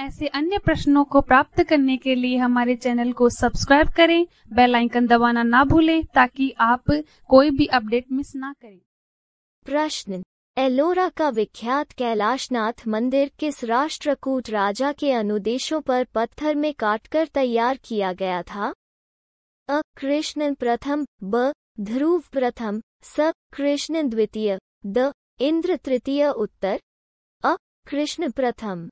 ऐसे अन्य प्रश्नों को प्राप्त करने के लिए हमारे चैनल को सब्सक्राइब करें बेल आइकन दबाना ना भूलें ताकि आप कोई भी अपडेट मिस ना करें प्रश्न एलोरा का विख्यात कैलाशनाथ मंदिर किस राष्ट्रकूट राजा के अनुदेशों पर पत्थर में काटकर तैयार किया गया था अ कृष्ण प्रथम ब ध्रुव प्रथम स कृष्ण द्वितीय द इंद्र तृतीय उत्तर अ कृष्ण प्रथम